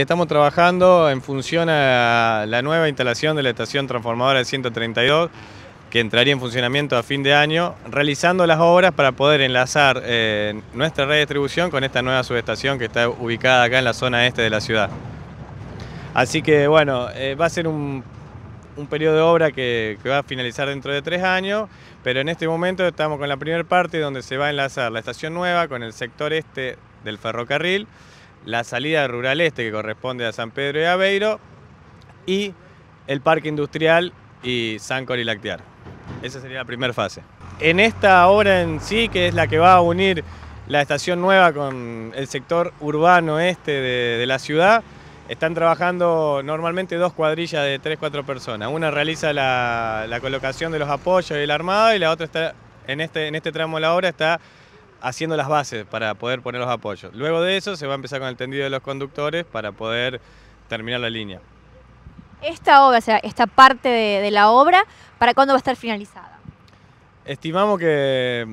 Estamos trabajando en función a la nueva instalación de la estación transformadora de 132, que entraría en funcionamiento a fin de año, realizando las obras para poder enlazar eh, nuestra red de distribución con esta nueva subestación que está ubicada acá en la zona este de la ciudad. Así que bueno, eh, va a ser un, periodo de obra que, que va a finalizar dentro de tres años, pero en este momento estamos con la primera parte donde se va a enlazar la estación nueva con el sector este del ferrocarril, la salida rural este que corresponde a San Pedro y Aveiro y el parque industrial y San Lactear Esa sería la primera fase. En esta obra en sí, que es la que va a unir la estación nueva con el sector urbano este de, la ciudad, están trabajando normalmente dos cuadrillas de 3 cuatro personas. Una realiza la, colocación de los apoyos y el armado y la otra está, en este, en este tramo de la obra está haciendo las bases para poder poner los apoyos. Luego de eso se va a empezar con el tendido de los conductores para poder terminar la línea. Esta obra, o sea, esta parte de, la obra, ¿para cuándo va a estar finalizada? Estimamos que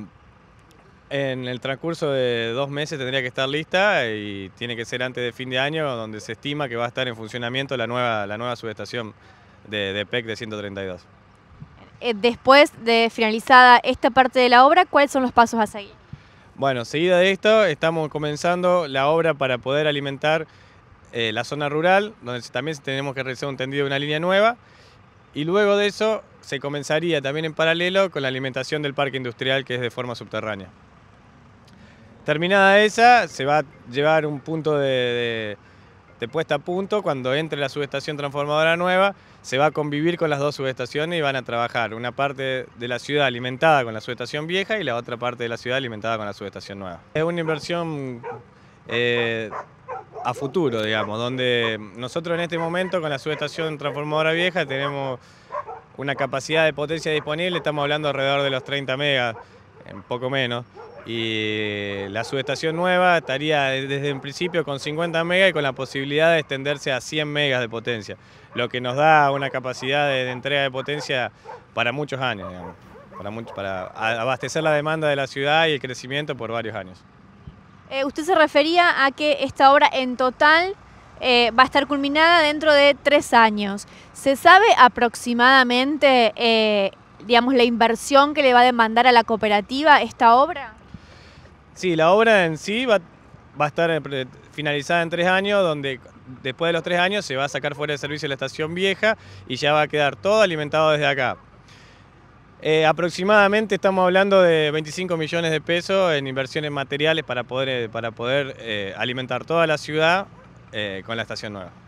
en el transcurso de dos meses tendría que estar lista y tiene que ser antes de fin de año, donde se estima que va a estar en funcionamiento la nueva, la nueva subestación de, de PEC de 132. Eh, después de finalizada esta parte de la obra, ¿cuáles son los pasos a seguir? Bueno, seguida de esto, estamos comenzando la obra para poder alimentar eh, la zona rural, donde también tenemos que realizar un tendido de una línea nueva. Y luego de eso se comenzaría también en paralelo con la alimentación del parque industrial que es de forma subterránea. Terminada esa, se va a llevar un punto de de puesta a punto, cuando entre la subestación transformadora nueva, se va a convivir con las dos subestaciones y van a trabajar una parte de la ciudad alimentada con la subestación vieja y la otra parte de la ciudad alimentada con la subestación nueva. Es una inversión eh, a futuro, digamos, donde nosotros en este momento con la subestación transformadora vieja tenemos una capacidad de potencia disponible, estamos hablando alrededor de los 30 megas, en poco menos y la subestación nueva estaría desde el principio con 50 megas y con la posibilidad de extenderse a 100 megas de potencia, lo que nos da una capacidad de, entrega de potencia para muchos años, para, abastecer la demanda de la ciudad y el crecimiento por varios años. Eh, usted se refería a que esta obra en total eh, va a estar culminada dentro de tres años. ¿Se sabe aproximadamente, eh, digamos, la inversión que le va a demandar a la cooperativa esta obra? Sí, la obra en sí va, a estar finalizada en tres años, donde después de los tres años se va a sacar fuera de servicio la estación vieja y ya va a quedar todo alimentado desde acá. Eh, aproximadamente estamos hablando de 25 millones de pesos en inversiones materiales para poder, para poder eh, alimentar toda la ciudad eh, con la estación nueva.